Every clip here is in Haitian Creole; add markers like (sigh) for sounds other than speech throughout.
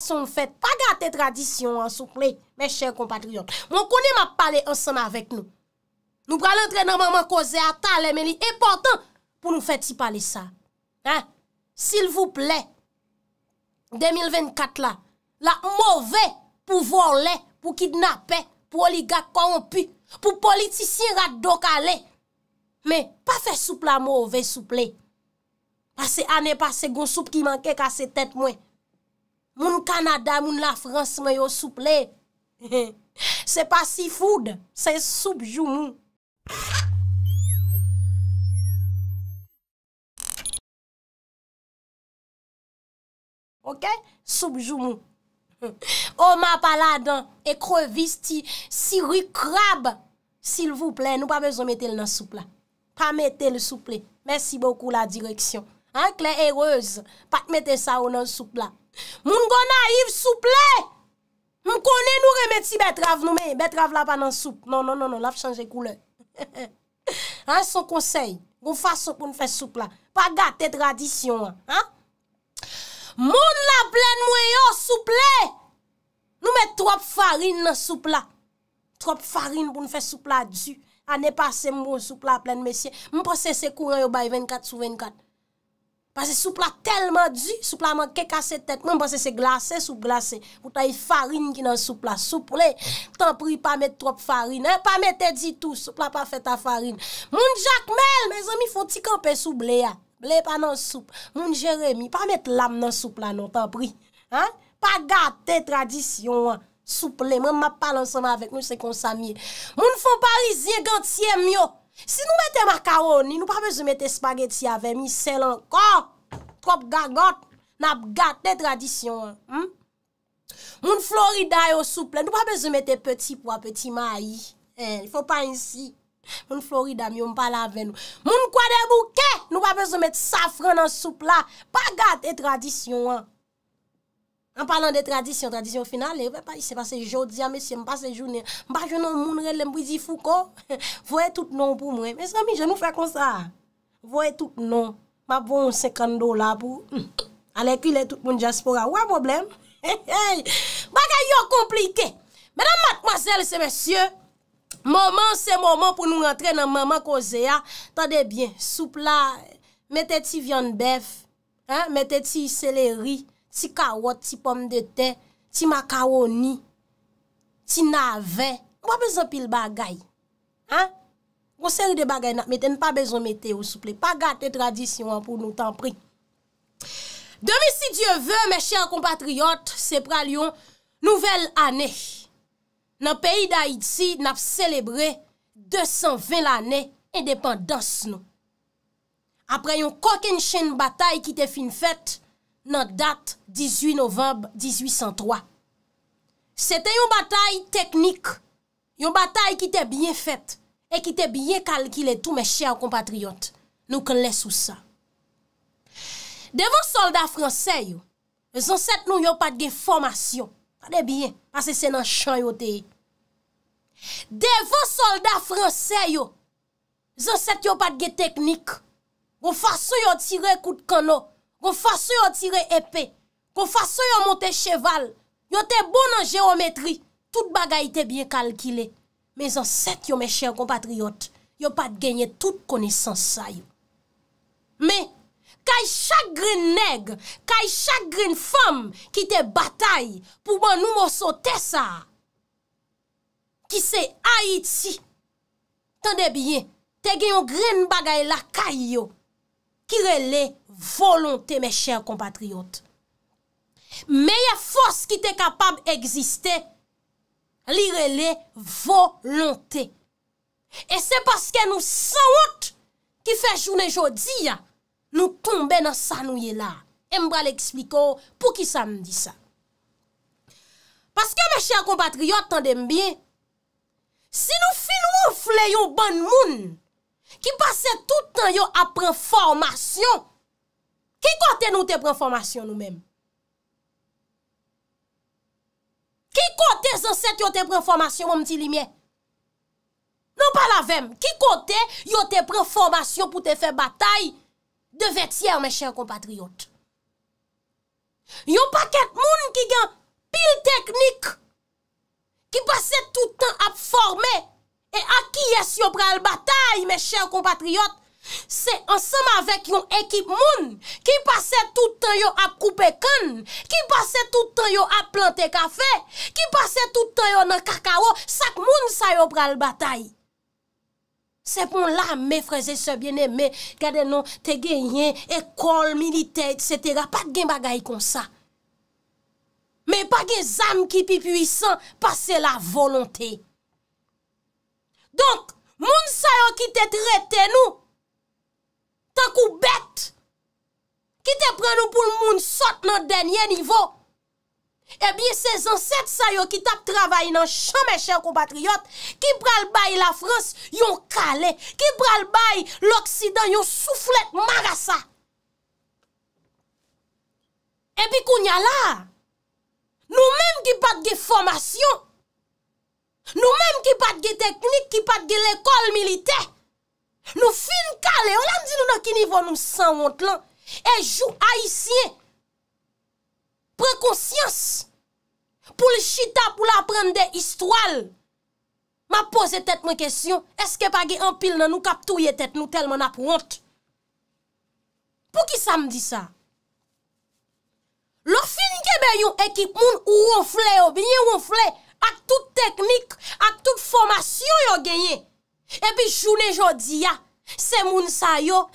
Soun fèt pa gâte tradisyon an souple, mè chèr kompatryon. Mwen konè m ap pale ansan avèk nou. Nou pralè trè naman mwen koze ata lè, mè li épontan pou nou fèt si pale sa. S'il voup lè, 2024 la, la mòvè pou vòr lè, pou kidnapè, pou oligat konpü, pou politisyen rat do ka lè. Mè, pa fè soupla mòvè souple. Pase anè, pase goun souple ki manke kase tèt mwen. Moun Kanada, moun la Frans, mwen yo souple. (laughs) Se pa Seafood, se soubjoumou. Ok? Soubjoumou. (laughs) Oma oh, paladan, ekre visti, siri krab. Sil vouple, nou pa mezo metel nan soupla. Pa metel souple. Mersi bokou la direksyon. Ankle e reuz. Pat mette sa ou nan soupla. Moun gona yiv souple. M konen nou remeti bet rav nou men. Bet rav la pa nan souple. Non, non, non, non laf chanje koule. (laughs) An son konsey. Gon faso pou nou fes soupla. Pa gata te tradisyon. Moun la plen mwen yo souple. Nou met trop farine nan soupla. Trop farine pou nou fes soupla. An e pase moun soupla plen mesye. M pou se se kouren yo bay 24 sou 24. Mwen se soupla telman di, soupla mwen ke kase tet, mwen mwen se se glase, soupla glase. Mwen ta yi farine ki nan soupla, souple, tanpri pa met trop farine, pa met edi tou, soupla pa feta farine. Mwen Jack Mel, mwen zomi foti kope souble ya, ble pa nan souple. Mwen Jeremy, pa met lam nan soupla nou, tanpri. Pa gade te tradisyon, souple, mwen mapal ansama avèk, mwen se konsamye. Mwen fò pari zye gantye myo. Si nou mette makaroni, nou pa beze mette spageti avè mi, sel anko, trop gagot, nap gat, de tradisyon an. Hmm? Moun florida yo souple, nou pa beze mette peti pwa, peti mayi, e, eh, il fò pa insi, moun florida mi, yon pa lave nou. Moun kwa de bouke, nou pa beze mette safran an soupla, pa gat, de tradisyon an. An palan de tradisyon, tradisyon final, eh, se passe jodia, se passe jounia, mba jounon mounre, lembouzi fouko, (laughs) voye tout non pou mwen. Mes ami, jen nou fè kon sa. Voye tout non. Mba bon sekando la pou, hmm, alekile tout moun diaspora. Ouè mwen blèm? Mba kayo komplike. Mwenan matmazel se mesyè, moman se moman pou nou rentre nan maman koze ya. Tande bien, soupla, mette ti vyan bev, mette ti seleri, Ti kawot, ti pom de te, ti makawoni, ti nave. Mwa bezon pil bagay. Ha? Mwa seri de bagay na, meten pa bezon mete ou souple. Pa gate tradisyon pou nou tan prik. Demi si Diyo ve, me chèr kompatriot, se pral yon nouvel anè. Nan peyi da iti, nap selebrè 220 l'anè indépendans nou. Apre yon kokèn chèn batay ki te fin fèt. nan dat 18 novembe 1803. Sete yon batay teknik, yon batay ki te bien fet, e ki te bien kalkile tou me chè ou kompatriot, nou kon lè sou sa. Devon soldat fransè yo, zan set nou yon patge formasyon, kade bien, pase se nan chan yote yi. Devon soldat fransè yo, zan set yon patge teknik, bon fason yon tire kout kano, Gon fwa sou yo tire epè, Gon fwa sou yo monte cheval, Yo te bon an geometri, Tout bagay te bien kalkile, Me zan set yo me chè compatriot, Yo pat genye tout konisans sa yo. Me, Kay chagrin neg, Kay chagrin fam, Ki te batay, Pou ban nou mòsote sa, Ki se a itsi, Tande bien, Te genyo gren bagay la kay yo, ki rele volonte, me chèr kompatriote. Me ye fos ki te kapab egziste, li rele volonte. E se paske nou saout ki fè jounen jodi ya, nou tombe nan sa nou ye la. E mbra le ekspliko pou ki sa mdi sa. Paske me chèr kompatriote, tan dembye, si nou fin moun fleyon ban moun, Ki pase tout an yo ap pren formasyon. Ki kote nou te pren formasyon nou men? Ki kote zanset yo te pren formasyon mwen mti li men? Non pa la vem. Ki kote yo te pren formasyon pou te fe batay? Deve tiè mwen chèr kompatriot. Yo pa ket moun ki gen pil teknik. Ki pase tout an ap formé. E aki yes yo pre al bat. Mè chèr compatriot Sè ansèm avèk yon ekip moun Ki pase toutan yo ap koupe kon Ki pase toutan yo ap plantè kafe Ki pase toutan yo nan kakaro Sak moun sa yo pral batay Sè pon la mè freze sè bienè mè Gade nou te genyen Ekol, milite, etc Pat gen bagay kon sa Mè pa gen zan ki pi puisan Pase la volontè Donk ki te trete nou, tan kou bet, ki te pre nou pou l moun sot nan denye nivo, e eh biye se zan set sa yo ki tap travay nan chanme chen komatriot, ki pral bay la Frans yon kale, ki pral bay l Oksidan yon souflet magasa. E eh bi kou nyalan, nou menm ki pat ge formasyon, Nou mèm ki pat ge teknik, ki pat ge l'ekol milite. Nou fin kale, ou la mdi nou nan ki nivou nou san want lan. E jou haisyen. Pre konsyans. Pou l'chita pou la pren de histwal. Ma pose tet mwen kesyon, eske pa ge anpil nan nou kap touye tet nou telman ap want. Pou ki sa mdi sa? Lo fin kebe yon ekip moun ou won fle yo, biye won fle yo. Ak tout teknik, ak tout formasyon yo genye. E pi jounen jodi ya, se moun sa yo,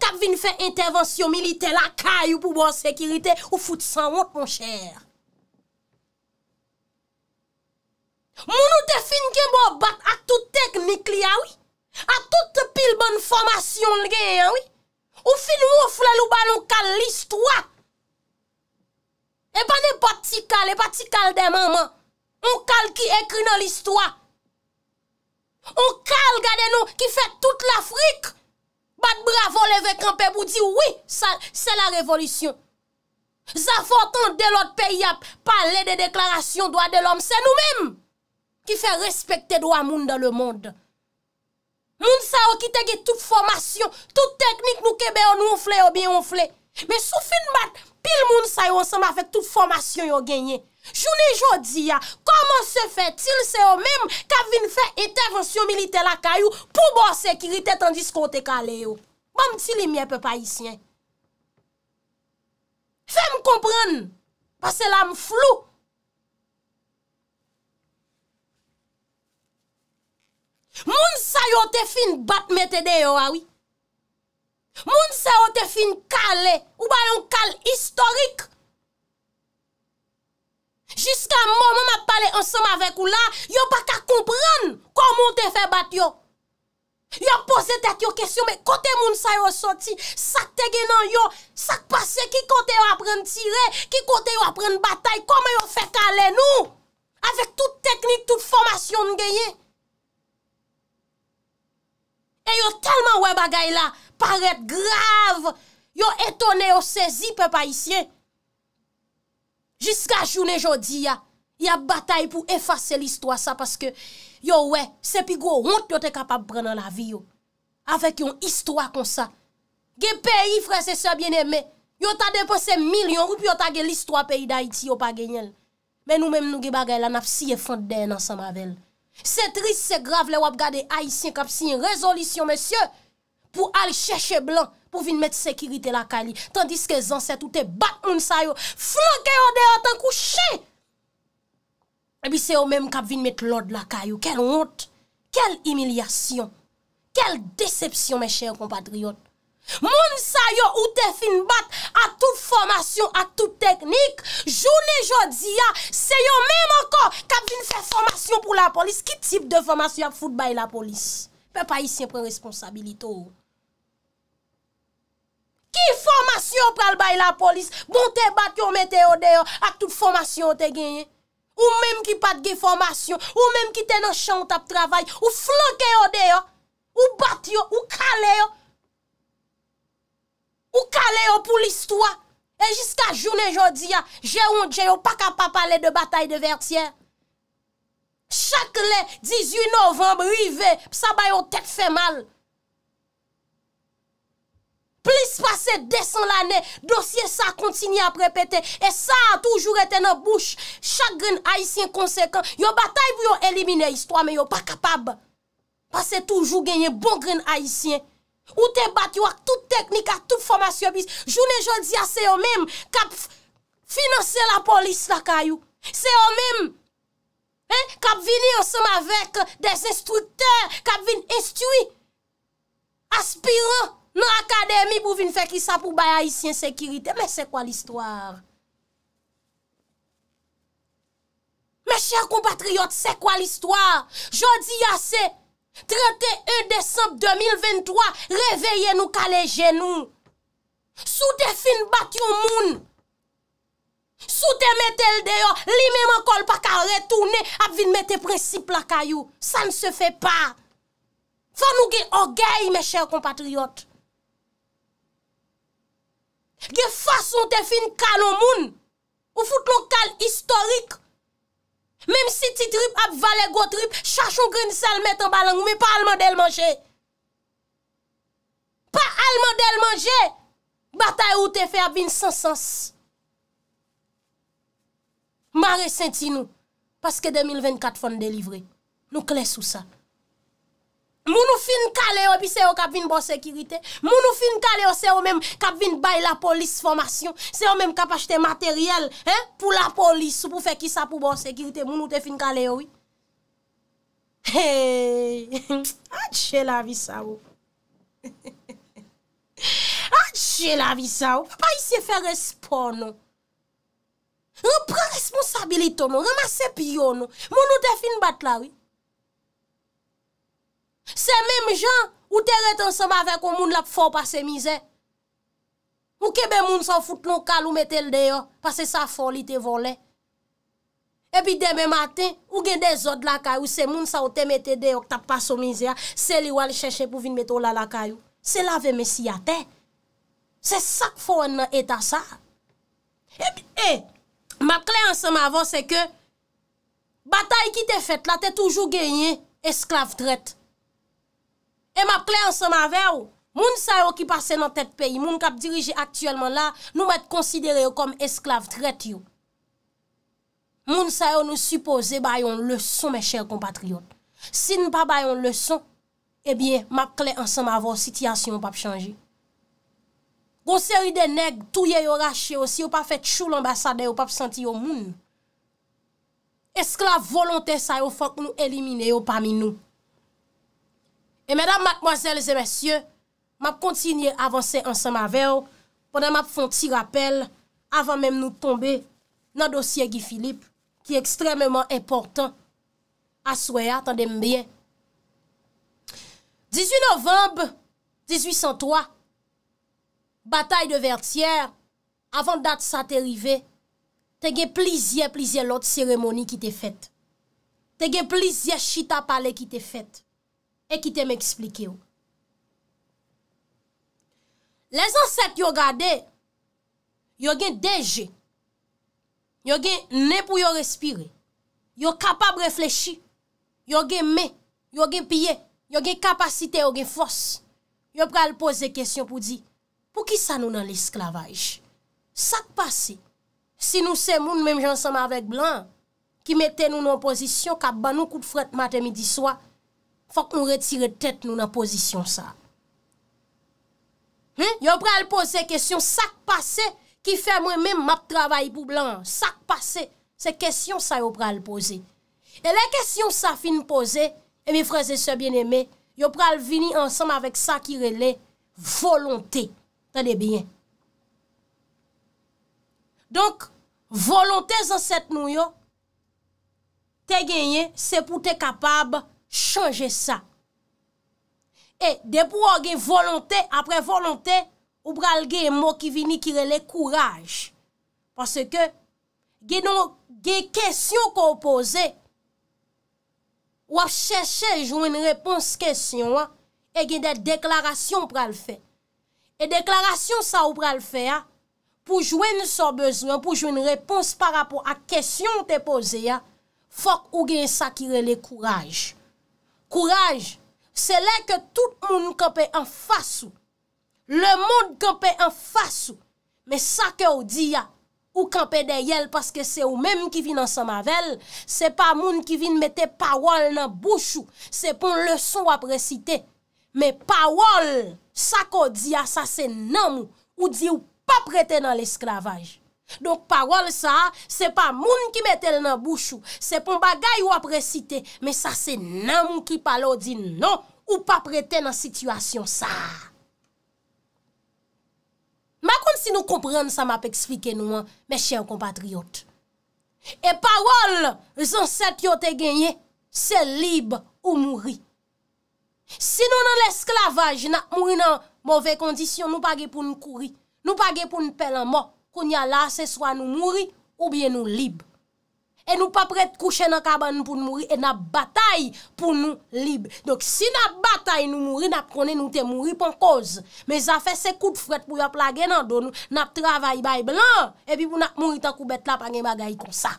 kap vin fè intervensyon milite lakay ou pou bon sekirite ou fout san wot moun chèr. Moun ou te fin gen bo bat ak tout teknik li ya wii. Ak tout pil bon formasyon li genye wii. Ou fin wou fwè lou balon kal list wwa. E ban e pati kal, e pati kal deman man. On kal ki ekri nan l'istwa. On kal gade nou ki fe tout l'Afrique. Bat bravo leve kampe pou di, oui, sa, se la revolisyon. Za fortan de lot pe yap, pale de deklarasyon doa de l'om, se nou mem, ki fe respekte doa moun dan le moun. Moun sa yo ki tege tout formasyon, tout teknik nou kebe yo nou oufle yo bi oufle. Me sou fin bat, pil moun sa yo se ma fe tout formasyon yo genye. Jouni jodi ya, koman se fè til se yo mèm ka vin fè etevansyon milite la kayou pou bo sekirite tandis kon te kalè yo? Bam ti li mè pe pa isyen? Fè m komprèn, pa se lam flou. Moun sa yo te fin batmète de yo awi? Moun sa yo te fin kalè ou bayon kal historik? Jiska momon a te pale ansanm avek ou la, yo baka kompren komon te fe bat yo. Yo pose tek yo kesyon, me kote moun sa yo soti, sak te genan yo, sak pase ki kote yo apren tire, ki kote yo apren batay, komon yo fe kalen ou. Avek tout teknik, tout formasyon ngeye. E yo telman we bagay la, paret grav, yo etone yo sezi pe pa isye. Jiska jounen jodi ya, ya batay pou efase l'histoire sa, paske yo we, sepi go, hont pou yo te kapap prenen la vi yo, avek yon histoire kon sa. Ge peyi frese se bieneme, yo ta depose milyon, yo pou yo ta gen l'histoire peyi da iti yo pa genyel. Men nou menm nou ge bagay lan ap siye fante den ansan mavel. Se tris se grav le wap gade haisyen kap siye yon rezolisyon, monsye, pou al cheche blan. pou vin met sekiritè lakay li, tandis ke zansèt ou te bat moun sa yo, flanke yo deyo tan kouchè. Ebi se yo mèm kap vin met lòd lakay yo, kel ont, kel emilyasyon, kel decepsyon, mè chèyo kompatriot. Moun sa yo ou te fin bat ah, a tout formasyon, a tout teknik, jounè jòdzi ya, se yo mèm ankon kap vin fè formasyon pou la polis, ki tip de formasyon ap fout bay la polis? Pe pa yisye pre responsabilite ou oh. ou? Ni formasyon pral bay la polis, bon te bat yo mete yo deyo ak tout formasyon te genye. Ou menm ki pat ge formasyon, ou menm ki ten yo chant ap travay, ou flanke yo deyo, ou bat yo, ou kale yo. Ou kale yo pou l'istwa, e jiska jounen jodi ya, jè ou jè yo pa kapap pale de batay de vertiyen. Chak le 18 novembe, rive, sa bay yo tet fe mal. Plis pase desan lanen, dosye sa kontsini ap repete. E sa toujou retene bouch, chak gren haisyen konsekant. Yo batay pou yo elimine histwa, men yo pa kapab. Pase toujou genye bon gren haisyen. Ou te bat yo ak tout teknik, ak tout formasyon bis. Jounen jounzia se yo mem, kap finanse la polis la kayou. Se yo mem. Kap vini yo sema vek des instrukteur, kap vini instui. Aspiron. Nou akademi pou vin fè ki sa pou bayay si yon sekirite, me se kwa l'histoire? Me chèr kompatriot, se kwa l'histoire? Jodi yase, 31 décembre 2023, reveye nou kaléje nou. Sou te fin bat yon moun. Sou te metel deyo, li men man kol pa ka retounen ap vin metel preciple akayou. Sa ne se fè pa. Fè nou gen ogèy, me chèr kompatriot. Gye fason te fin kanon moun, ou fout lon kal historik. Mem si ti trip ap vale go trip, chachon grenisal met an balangou, mi pa alman del manje. Pa alman del manje, batay ou te fin ap vin san sans. Mare senti nou, paske 2024 fon delivre, nou kles ou sa. Moun ou fin kale yo bi se yo kap vin bon sekirite? Moun ou fin kale yo se yo menm kap vin bay la polis fomasyon? Se yo menm kap ashte materyel pou la polis ou pou fe ki sa pou bon sekirite? Moun ou te fin kale yo yi? Hey, a dje la vi sa yo? A dje la vi sa yo? A yi se fe respon nou? Nou pre responsabilitou nou? Nou remase pi yo nou? Moun ou te fin bat la yi? Se mèm jan, ou te ret ansem avèk ou moun la pou fò pasè mizè. Ou kebe moun sa foute nou kal ou metèl deyo, pasè sa fò li te volè. E pi demè matè, ou gen de zòd la kayou, se moun sa ou te metèl deyo, tap pasè mizè ya, seli wale chèche pou vin metèl la la kayou. Se la ve mesi atè. Se sak fò anna età sa. E pi, e, ma kle ansem avò, se ke, batay ki te fèt la, te toujou genye esklav drette. E map kle ansama ve ou, moun sa yo ki pase nan tet peyi, moun kap dirije aktuelman la, nou met konsidere yo kom esklave tret yo. Moun sa yo nou suppose bayon lèson, me chèl compatriot. Si nou pa bayon lèson, ebyen eh map kle ansama ve ou, sityasyon wap chanje. Gonseri de neg, touye yo rache yo, si yo pa fè tchou l'ambassade yo, wap senti yo moun. Esklave volontè sa yo, fòk nou elimine yo pami nou. Et mesdames, mademoiselles et messieurs, map kontinye avanse ansan ma veyo pwanda map fonti rappel avan menm nou tombe nan dosye Gifilip ki ekstrememman eportan asweya tande mbeye. 18 novemb 1803 batay de Vertier avan dat sa te rive tege plizye plizye lot seremoni ki te fet. Tege plizye chita pale ki te fet. E ki te m'explike ou. Lez anset yo gade, yo gen deje, yo gen ne pou yo respire, yo kapab reflechi, yo gen me, yo gen piye, yo gen kapasite, yo gen fos. Yo pral pose kesyon pou di, pou ki sa nou nan l'esklavaj? Sa k'pase? Si nou se moun, menm jansanman avèk blan, ki mette nou nan posisyon, ka ban nou kout fred matè midi swa, Fak mwen retire tèt nou nan pozisyon sa. Yon pral pose kèsyon sak pase, ki fè mwen mè map travay pou blan. Sak pase, se kèsyon sa yon pral pose. E le kèsyon sa fin pose, e mi freze se bien eme, yon pral vini ansanm avèk sa ki rele, volonté. Tè de byen. Donk, volonté zan set nou yo, te genye, se pou te kapab, chanje sa. E, depou an gen volante, apre volante, ou pral gen mou ki vini kire le kouraj. Pase ke, gen nou gen kesyon ki ou pose, ou ap cheshe jouen repons kesyon, e gen de deklarasyon pral fe. E deklarasyon sa ou pral fe, pou jouen sou bezwen, pou jouen repons par rapport a kesyon te pose, fok ou gen sa kire le kouraj. Kouraj, se le ke tout moun kope an fasu, le moun kope an fasu, me sa ke ou diya ou kope de yel paske se ou menm ki vi nan samavell, se pa moun ki vi mette pawol nan bouchou, se pon le son apresite, me pawol sa ke ou diya sa se nanm ou diyo pa prete nan l'eskravaj. Donk parol sa, se pa moun ki metel nan bouchou. Se pon bagay ou apresite. Men sa se nan moun ki palo di nan ou pa prete nan situasyon sa. Ma kon si nou komprende sa map eksplike nou an, men chè ou kompatriot. E parol, zan set yo te genye, se libe ou mouri. Sinon nan esklavaj, nan mouri nan mouve kondisyon, nou page pou nou kouri. Nou page pou nou pelan mok. konya la se swa nou mouri ou biye nou lib. E nou pa prete kouche nan kaban nou pou nou mouri, e nap batay pou nou lib. Dok si nap batay nou mouri, nap kone nou te mouri pon koz. Me zan fe se koub fret pou ya plage nan don nou, nap travay bay blan, e bi pou nap mouri tan koubet la pa gen bagay kon sa.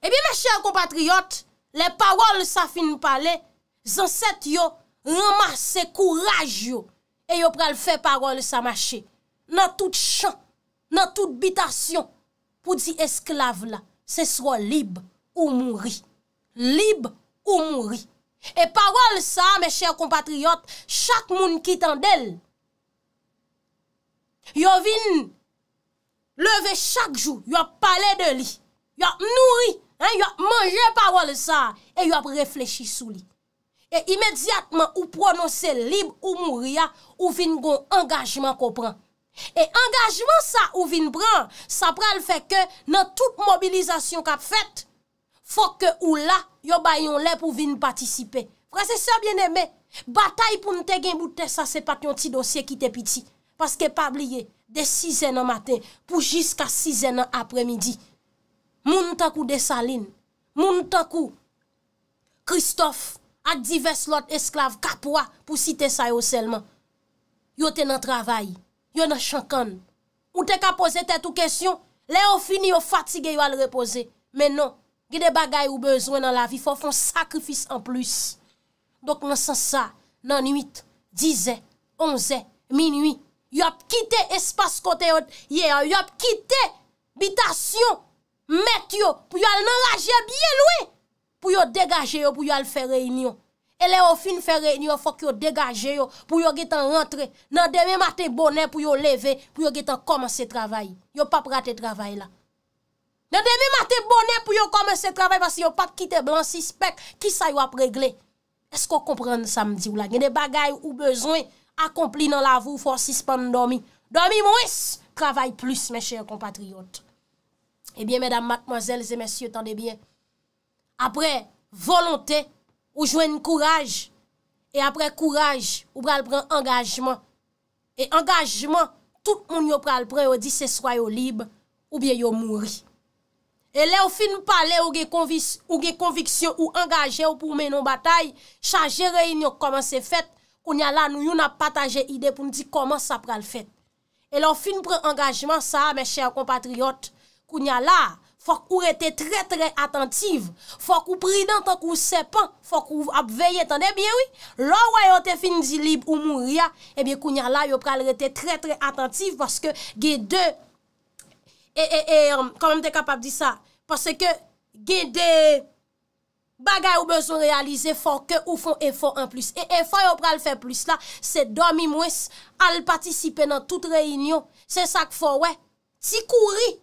E bi me chèr kompatriot, le parol sa fi nou pale, zan set yo, remarse kouraj yo, e yo prele fe parol sa mache, nan tout chan, nan tout bitasyon pou di esklave la, se swa libe ou mouri. Libe ou mouri. E parol sa, me chèr compatriot, chak moun ki tan del, yo vin leve chak jou, yo pale de li, yo nouri, yo manje parol sa, e yo ap reflechi sou li. E imediatman ou prononse libe ou mouri ya, ou vin gon angajman ko pran. E engajman sa ou vin pran, sa pral feke nan tout mobilizasyon kap fet, fok ke ou la, yo bayon le pou vin patisipe. Fransese bien eme, batay pou nte gen bouten sa se pat yon ti dosye ki te piti. Paske pabliye, de 6 en an maten pou jiska 6 en an apremidi. Moun takou de Saline, moun takou Christophe, at divers lot esklav kapwa pou site sa yo selman. Yo te nan travayi. Yo nan chankan, ou te ka pose tetou kesyon, le yo fini yo fatige yo al repose. Menon, gede bagay ou bezwen nan la vi, fò fon sakrifis an plus. Dok nan san sa, nan 8, 10e, 11e, min 8, yo ap kite espas kote yo, yo ap kite bitasyon, met yo pou yo al nan raje biye loue, pou yo degaje yo pou yo al fè reinyon. Elè ou fin fè reyni ou fòk yo degaje yo pou yo getan rentre. Nan demè matè bonè pou yo leve pou yo getan komanse travay. Yo pap rate travay la. Nan demè matè bonè pou yo komanse travay vase yo pap kite blansi spek. Ki sa yo ap regle? Esko komprende sa mdi ou la? Genè bagay ou bezwen akompli nan la vou fòs si span nou dormi. Dormi mwes, travay plus mè chè yon kompatriot. Ebyen eh mèdam, mkmozèlzè, mèsyè, tandebyen. Apre, volontè. ou jwen kouraj, e apre kouraj, ou pral pran engajman. E engajman, tout moun yo pral pran yo di se swa yo libe, ou biye yo mouri. E le ou fin mpale ou ge konviksyon ou engaje yo pou menon batay, chaje reynyo koman se fet, koun ya la nou yon ap pataje ide pou mdi koman sa pral fet. E le ou fin mpran engajman sa, men chè yon kompatriot, koun ya la, fòk ou rete tre tre atentiv, fòk ou pri nan tan kou sepan, fòk ou ap veye tan e bie wè, lò wè yo te fin di lib ou mou ria, e eh bie kounyan la yo pral rete tre tre atentiv, paske gen de, e e e, um, konmè te kapab di sa, paske gen de, bagay ou bezon realize fòk ou fon e fon an plus, e e fon yo pral fe plus la, se domi mwes, al patisipe nan tout reinyon, se sak fò wè, ti kouri,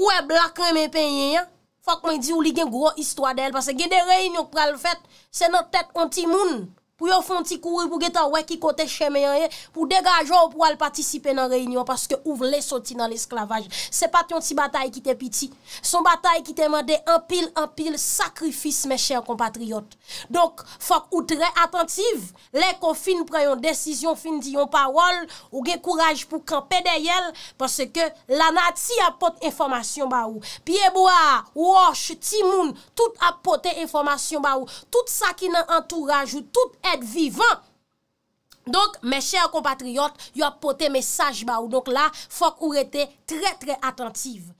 Ouè e blak rè mè pe yè, fòk mè di ou li gen gro istwa dèl, pasè gè dè rey nou pral fèt, sè nou tèt konti moun. pou yon fon ti kouri pou ge tan wè ki kote chèmè yon ye, pou degajon ou pou al patisipe nan reynyon, paske ouvre le soti nan l'esklavaj. Se pat yon ti batay ki te piti. Son batay ki te mwade, anpil, anpil, sakrifis me chèr kompatriyot. Donk, fok ou tre atentiv, le kon fin pre yon desisyon, fin di yon pawol, ou ge kouraj pou kampe de yel, paske ke la nati apote informasyon ba ou. Pi eboa, wosh, timoun, tout apote informasyon ba ou. Tout sa ki nan antouraj ou tout informasyon vivant. Donc, mes chers compatriotes, vous a porté message. Donc là, faut que vous très, très attentive.